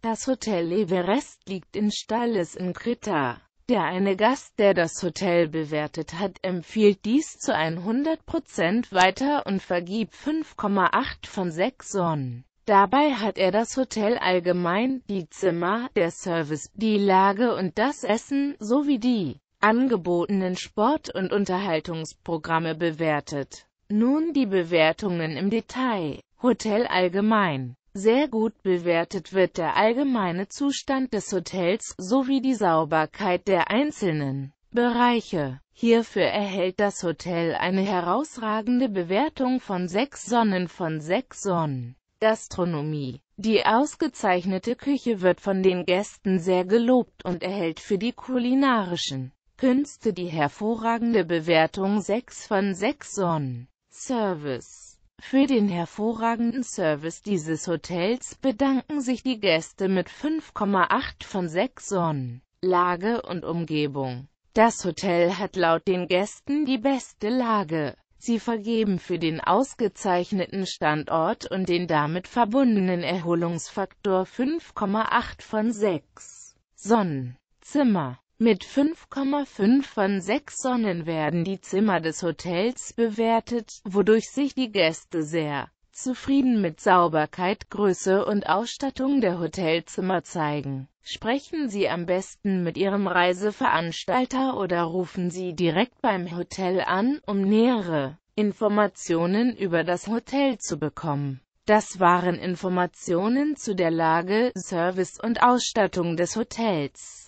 Das Hotel Everest liegt in Stalles in Krita. Der eine Gast, der das Hotel bewertet hat, empfiehlt dies zu 100% weiter und vergibt 5,8 von 6 Sonnen. Dabei hat er das Hotel allgemein, die Zimmer, der Service, die Lage und das Essen, sowie die angebotenen Sport- und Unterhaltungsprogramme bewertet. Nun die Bewertungen im Detail. Hotel allgemein sehr gut bewertet wird der allgemeine Zustand des Hotels, sowie die Sauberkeit der einzelnen Bereiche. Hierfür erhält das Hotel eine herausragende Bewertung von 6 Sonnen von 6 Sonnen. Gastronomie Die ausgezeichnete Küche wird von den Gästen sehr gelobt und erhält für die kulinarischen Künste die hervorragende Bewertung 6 von 6 Sonnen. Service für den hervorragenden Service dieses Hotels bedanken sich die Gäste mit 5,8 von 6 Sonnen. Lage und Umgebung. Das Hotel hat laut den Gästen die beste Lage. Sie vergeben für den ausgezeichneten Standort und den damit verbundenen Erholungsfaktor 5,8 von 6 Sonnen. Zimmer mit 5,5 von 6 Sonnen werden die Zimmer des Hotels bewertet, wodurch sich die Gäste sehr zufrieden mit Sauberkeit, Größe und Ausstattung der Hotelzimmer zeigen. Sprechen Sie am besten mit Ihrem Reiseveranstalter oder rufen Sie direkt beim Hotel an, um nähere Informationen über das Hotel zu bekommen. Das waren Informationen zu der Lage, Service und Ausstattung des Hotels.